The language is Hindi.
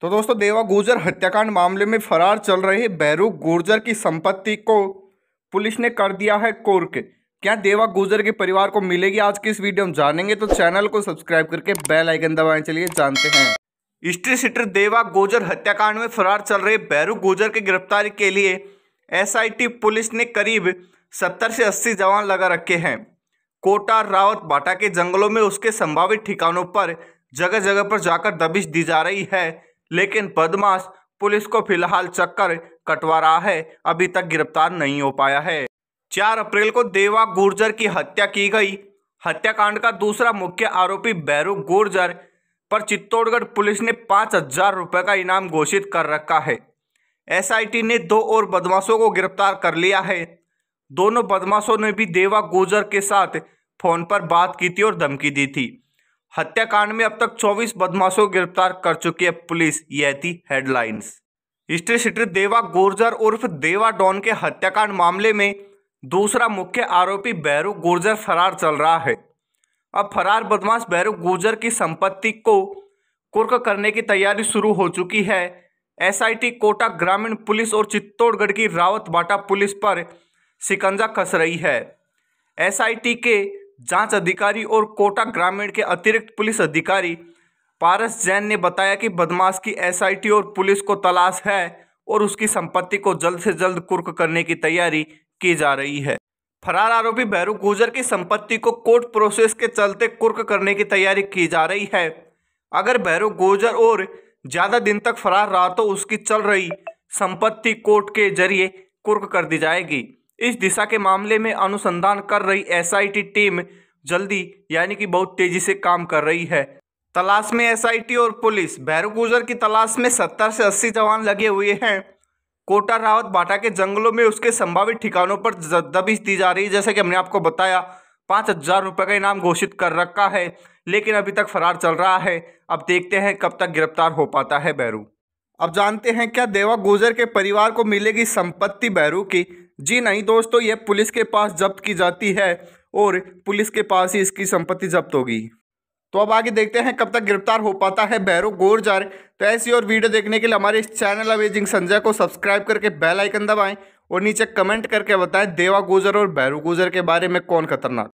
तो दोस्तों देवा गुर्जर हत्याकांड मामले में फरार चल रहे बैरू गुर्जर की संपत्ति को पुलिस ने कर दिया है कोर्क क्या देवा गुर्जर के परिवार को मिलेगी आज की इस वीडियो में जानेंगे तो चैनल को सब्सक्राइब करके बेल आइकन दबाएं चलिए जानते हैं स्ट्री सिटर देवा गुर्जर हत्याकांड में फरार चल रहे बैरू गुर्जर की गिरफ्तारी के लिए एस पुलिस ने करीब सत्तर से अस्सी जवान लगा रखे हैं कोटा रावत बाटा के जंगलों में उसके संभावित ठिकानों पर जगह जगह पर जाकर दबिश दी जा रही है लेकिन बदमाश पुलिस को फिलहाल चक्कर कटवा रहा है अभी तक गिरफ्तार नहीं हो पाया है चार अप्रैल को देवा गुर्जर की हत्या की गई हत्याकांड का दूसरा मुख्य आरोपी बैरू गुर्जर पर चित्तौड़गढ़ पुलिस ने पाँच हजार रुपये का इनाम घोषित कर रखा है एसआईटी ने दो और बदमाशों को गिरफ्तार कर लिया है दोनों बदमाशों ने भी देवा गुर्जर के साथ फोन पर बात की थी और धमकी दी थी हत्याकांड में अब तक 24 बदमाशों को गिरफ्तार कर चुकी है पुलिस यह थी हेडलाइंस स्ट्री सिटी देवा गोर्जर उर्फ देवा डॉन के हत्याकांड मामले में दूसरा मुख्य आरोपी बैरू गोर्जर फरार चल रहा है अब फरार बदमाश बैरू गोर्जर की संपत्ति को कुर्क करने की तैयारी शुरू हो चुकी है एसआईटी कोटा ग्रामीण पुलिस और चित्तौड़गढ़ की रावत बाटा पुलिस पर शिकंजा कस रही है एसआईटी के जांच अधिकारी और कोटा ग्रामीण के अतिरिक्त पुलिस अधिकारी पारस जैन ने बताया कि बदमाश की एसआईटी और पुलिस को तलाश है और उसकी संपत्ति को जल्द से जल्द कुर्क करने की तैयारी की जा रही है फरार आरोपी भैरू गुजर की संपत्ति को कोर्ट प्रोसेस के चलते कुर्क करने की तैयारी की जा रही है अगर भैरू गुजर और ज़्यादा दिन तक फरार रहा तो उसकी चल रही संपत्ति कोर्ट के जरिए कुर्क कर दी जाएगी इस दिशा के मामले में अनुसंधान कर रही एसआईटी टीम जल्दी यानी कि बहुत तेजी से काम कर रही है तलाश में एसआईटी और पुलिस भैरव गुजर की तलाश में सत्तर से अस्सी जवान लगे हुए हैं कोटा रावत बाटा के जंगलों में उसके संभावित ठिकानों पर दबिश दी जा रही है जैसे कि हमने आपको बताया पाँच हजार रुपये का इनाम घोषित कर रखा है लेकिन अभी तक फरार चल रहा है अब देखते हैं कब तक गिरफ्तार हो पाता है बैरू अब जानते हैं क्या देवा गुजर के परिवार को मिलेगी संपत्ति बैरू की जी नहीं दोस्तों ये पुलिस के पास जब्त की जाती है और पुलिस के पास ही इसकी संपत्ति जब्त होगी तो अब आगे देखते हैं कब तक गिरफ्तार हो पाता है बैरो गोरजार तो ऐसी और वीडियो देखने के लिए हमारे इस चैनल अवेजिंग संजय को सब्सक्राइब करके बेल आइकन दबाएं और नीचे कमेंट करके बताएं देवा गुजर और बैरो गुजर के बारे में कौन खतरनाक